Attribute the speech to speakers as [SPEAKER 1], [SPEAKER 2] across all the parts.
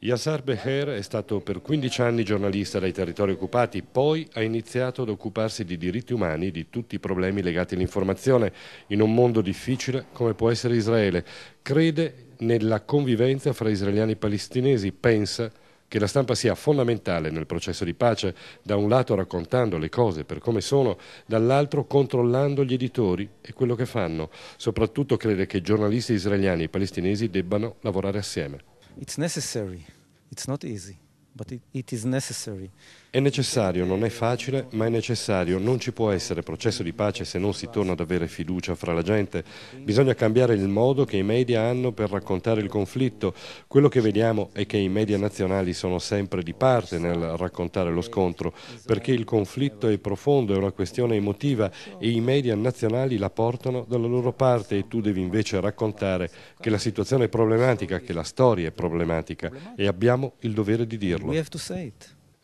[SPEAKER 1] Yassar Beher è stato per 15 anni giornalista dai territori occupati, poi ha iniziato ad occuparsi di diritti umani e di tutti i problemi legati all'informazione in un mondo difficile come può essere Israele. Crede nella convivenza fra israeliani e palestinesi, pensa che la stampa sia fondamentale nel processo di pace, da un lato raccontando le cose per come sono, dall'altro controllando gli editori e quello che fanno. Soprattutto crede che giornalisti israeliani e palestinesi debbano lavorare assieme. it's necessary. It's not easy, but it, it is necessary. È necessario, non è facile, ma è necessario. Non ci può essere processo di pace se non si torna ad avere fiducia fra la gente. Bisogna cambiare il modo che i media hanno per raccontare il conflitto. Quello che vediamo è che i media nazionali sono sempre di parte nel raccontare lo scontro, perché il conflitto è profondo, è una questione emotiva e i media nazionali la portano dalla loro parte e tu devi invece raccontare che la situazione è problematica, che la storia è problematica e abbiamo il dovere di dirlo.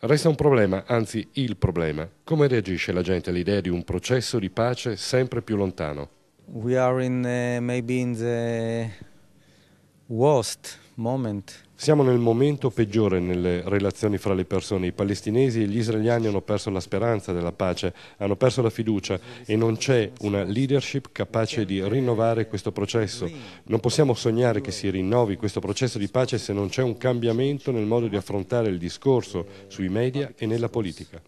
[SPEAKER 1] Resta un problema, anzi il problema. Come reagisce la gente all'idea di un processo di pace sempre più lontano? We are in, uh, maybe in the worst moment. Siamo nel momento peggiore nelle relazioni fra le persone. I palestinesi e gli israeliani hanno perso la speranza della pace, hanno perso la fiducia e non c'è una leadership capace di rinnovare questo processo. Non possiamo sognare che si rinnovi questo processo di pace se non c'è un cambiamento nel modo di affrontare il discorso sui media e nella politica.